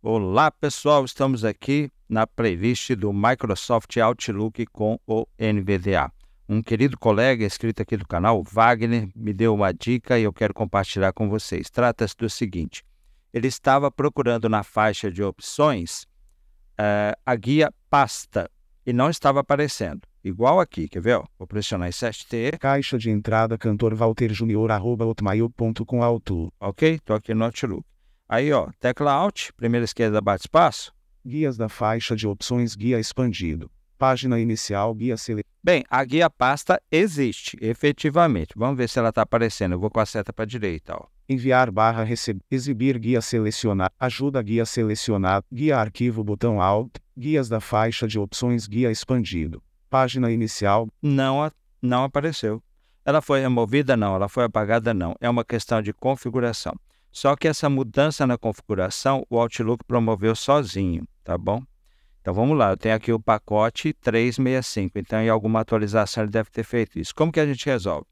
Olá pessoal, estamos aqui na playlist do Microsoft Outlook com o NVDA. Um querido colega inscrito aqui do canal, Wagner, me deu uma dica e eu quero compartilhar com vocês. Trata-se do seguinte: ele estava procurando na faixa de opções uh, a guia pasta e não estava aparecendo. Igual aqui, quer ver? Vou pressionar esse ST. Caixa de entrada cantor Walter Junior, arroba, auto. Ok, estou aqui no Outlook. Aí, ó, tecla Alt, primeira esquerda, bate espaço. Guias da faixa de opções guia expandido. Página inicial, guia selecionado. Bem, a guia pasta existe, efetivamente. Vamos ver se ela está aparecendo. Eu vou com a seta para a direita, ó. Enviar barra receber. Exibir guia selecionar. Ajuda guia selecionar. Guia arquivo, botão Alt. Guias da faixa de opções guia expandido. Página inicial. Não, não apareceu. Ela foi removida? Não. Ela foi apagada? Não. É uma questão de configuração. Só que essa mudança na configuração o Outlook promoveu sozinho, tá bom? Então vamos lá, eu tenho aqui o pacote 365, então em alguma atualização ele deve ter feito isso. Como que a gente resolve?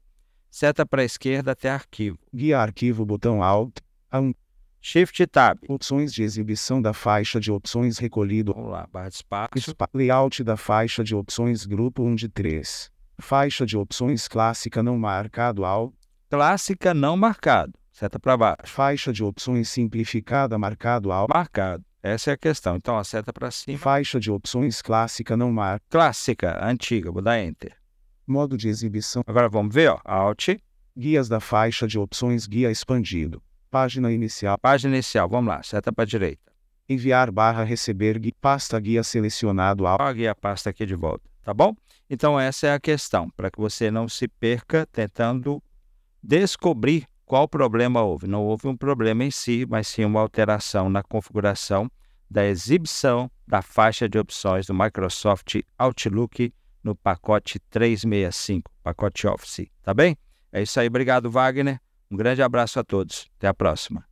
Seta para a esquerda até arquivo. Guia arquivo, botão Alt, um. Shift Tab. Opções de exibição da faixa de opções recolhido. Vamos lá, barra de espaço. Espa layout da faixa de opções grupo 1 de 3. Faixa de opções clássica não marcado Alt. Clássica não marcado seta para baixo. Faixa de opções simplificada marcado ao marcado. Essa é a questão. Então, a seta para cima. Faixa de opções clássica não marca. Clássica, antiga, vou dar enter. Modo de exibição. Agora vamos ver, ó, alt. Guias da faixa de opções guia expandido. Página inicial. Página inicial, vamos lá, seta para direita. Enviar barra receber pasta guia selecionado ao. Ó, guia pasta aqui de volta, tá bom? Então, essa é a questão, para que você não se perca tentando descobrir qual problema houve? Não houve um problema em si, mas sim uma alteração na configuração da exibição da faixa de opções do Microsoft Outlook no pacote 365, pacote Office, tá bem? É isso aí, obrigado Wagner. Um grande abraço a todos. Até a próxima.